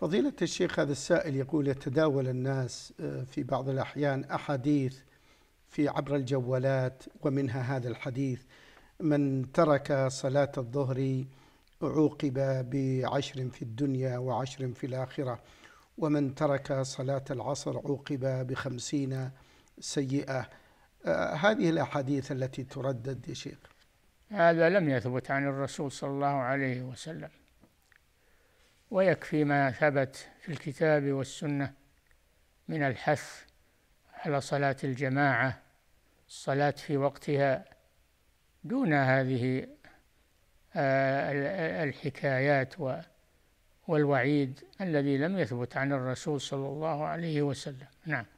فضيلة الشيخ هذا السائل يقول يتداول الناس آه، في بعض الأحيان أحاديث في عبر الجوالات ومنها هذا الحديث من ترك صلاة الظهر عوقب بعشر في الدنيا وعشر في الآخرة ومن ترك صلاة العصر عوقب بخمسين سيئة آه، هذه الأحاديث التي تردد يا شيخ هذا لم يثبت عن الرسول صلى الله عليه وسلم ويكفي ما ثبت في الكتاب والسنة من الحث على صلاة الجماعة الصلاة في وقتها دون هذه آه، الحكايات والوعيد الذي لم يثبت عن الرسول صلى الله عليه وسلم نعم